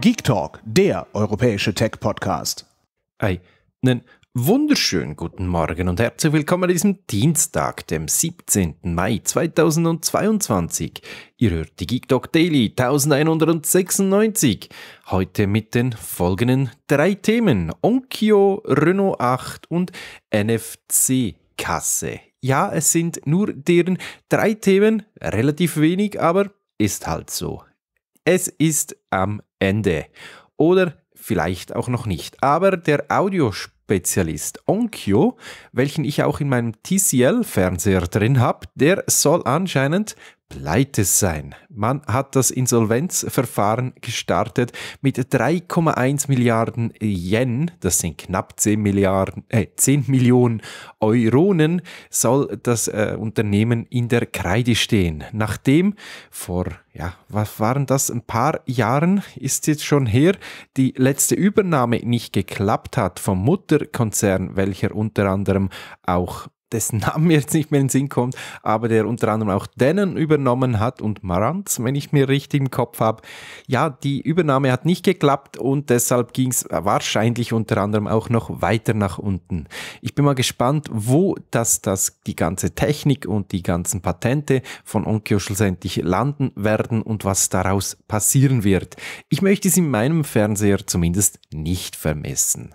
Geek Talk, der europäische Tech-Podcast. Ei, einen wunderschönen guten Morgen und herzlich willkommen an diesem Dienstag, dem 17. Mai 2022. Ihr hört die Geek Talk Daily 1196. Heute mit den folgenden drei Themen: Onkyo, Renault 8 und NFC-Kasse. Ja, es sind nur deren drei Themen, relativ wenig, aber ist halt so. Es ist am Ende. Oder vielleicht auch noch nicht. Aber der Audiospur Spezialist Onkyo, welchen ich auch in meinem TCL-Fernseher drin habe, der soll anscheinend pleite sein. Man hat das Insolvenzverfahren gestartet mit 3,1 Milliarden Yen, das sind knapp 10, Milliarden, äh, 10 Millionen Euronen, soll das äh, Unternehmen in der Kreide stehen. Nachdem vor, ja, was waren das, ein paar Jahren ist jetzt schon her, die letzte Übernahme nicht geklappt hat vom Mutter Mutterkonzern, welcher unter anderem auch dessen Namen mir jetzt nicht mehr in den Sinn kommt, aber der unter anderem auch Denon übernommen hat und Marantz, wenn ich mir richtig im Kopf habe. Ja, die Übernahme hat nicht geklappt und deshalb ging es wahrscheinlich unter anderem auch noch weiter nach unten. Ich bin mal gespannt, wo das, das die ganze Technik und die ganzen Patente von Onkyo schlussendlich landen werden und was daraus passieren wird. Ich möchte es in meinem Fernseher zumindest nicht vermessen.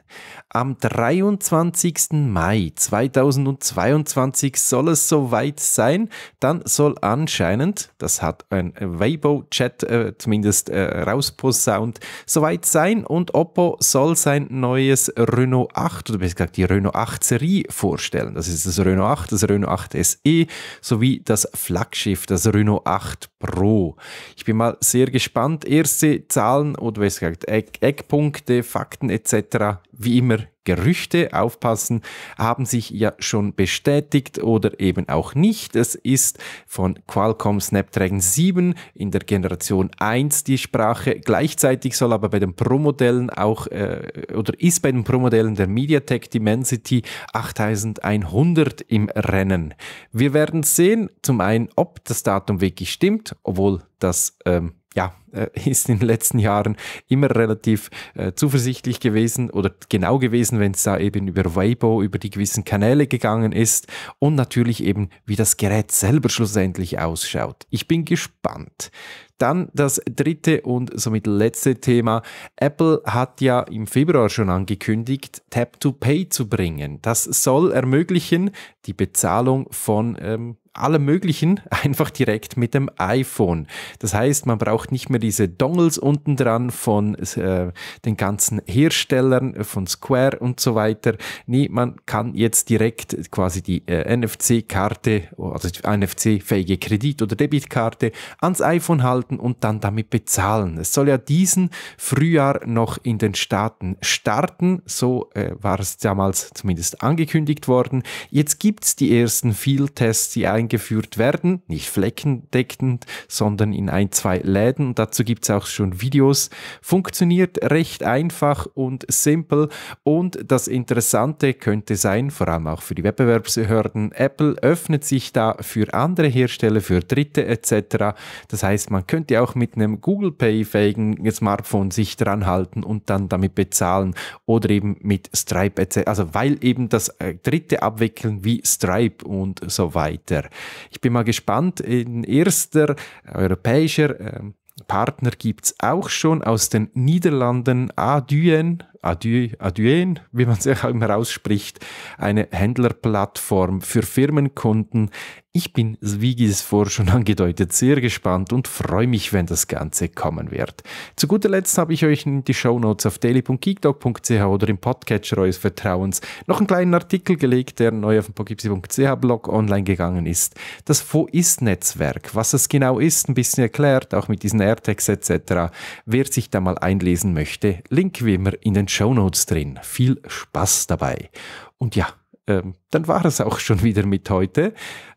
Am 23. Mai 2002 2023 soll es soweit sein. Dann soll anscheinend, das hat ein Weibo-Chat äh, zumindest äh, rausposaunt, soweit sein und Oppo soll sein neues Renault 8 oder besser gesagt die Renault 8 Serie vorstellen. Das ist das Renault 8, das Renault 8 SE sowie das Flaggschiff, das Renault 8 Pro. Ich bin mal sehr gespannt. Erste Zahlen oder was gesagt, Eck, Eckpunkte, Fakten etc. Wie immer Gerüchte aufpassen, haben sich ja schon bestätigt oder eben auch nicht. Es ist von Qualcomm Snapdragon 7 in der Generation 1 die Sprache. Gleichzeitig soll aber bei den Pro-Modellen auch äh, oder ist bei den Pro-Modellen der MediaTek Dimensity 8100 im Rennen. Wir werden sehen, zum einen, ob das Datum wirklich stimmt obwohl das ähm, ja, äh, ist in den letzten Jahren immer relativ äh, zuversichtlich gewesen oder genau gewesen, wenn es da eben über Weibo, über die gewissen Kanäle gegangen ist und natürlich eben, wie das Gerät selber schlussendlich ausschaut. Ich bin gespannt. Dann das dritte und somit letzte Thema. Apple hat ja im Februar schon angekündigt, Tap-to-Pay zu bringen. Das soll ermöglichen die Bezahlung von ähm, allem Möglichen einfach direkt mit dem iPhone. Das heißt, man braucht nicht mehr diese Dongles unten dran von äh, den ganzen Herstellern, von Square und so weiter. Nee, man kann jetzt direkt quasi die äh, NFC-Karte, also die NFC-fähige Kredit- oder Debitkarte ans iPhone halten und dann damit bezahlen. Es soll ja diesen Frühjahr noch in den Staaten starten. So äh, war es damals zumindest angekündigt worden. Jetzt gibt es die ersten Field-Tests, die eigentlich eingeführt werden, nicht fleckendeckend, sondern in ein, zwei Läden. Dazu gibt es auch schon Videos. Funktioniert recht einfach und simpel und das Interessante könnte sein, vor allem auch für die Wettbewerbsbehörden, Apple öffnet sich da für andere Hersteller, für Dritte etc. Das heißt, man könnte auch mit einem Google Pay-fähigen Smartphone sich dran halten und dann damit bezahlen oder eben mit Stripe etc. Also weil eben das äh, dritte abwickeln wie Stripe und so weiter. Ich bin mal gespannt. Ein erster äh, europäischer ähm, Partner gibt es auch schon aus den Niederlanden, Adyen Adieu, Adyen, wie man es ja immer ausspricht, eine Händlerplattform für Firmenkunden. Ich bin, wie es vorher schon angedeutet, sehr gespannt und freue mich, wenn das Ganze kommen wird. Zu guter Letzt habe ich euch in die Shownotes auf daily.geekdog.ch oder im Podcatcher eures Vertrauens noch einen kleinen Artikel gelegt, der neu auf dem pogipsi.ch Blog online gegangen ist. Das Wo-Ist-Netzwerk, was es genau ist, ein bisschen erklärt, auch mit diesen AirTags etc. Wer sich da mal einlesen möchte, Link wie immer in den Shownotes drin. Viel Spaß dabei. Und ja, ähm, dann war es auch schon wieder mit heute.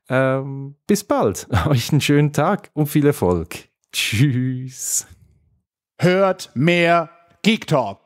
Ähm, bis bald. Euch einen schönen Tag und viel Erfolg. Tschüss. Hört mehr Geek Talk.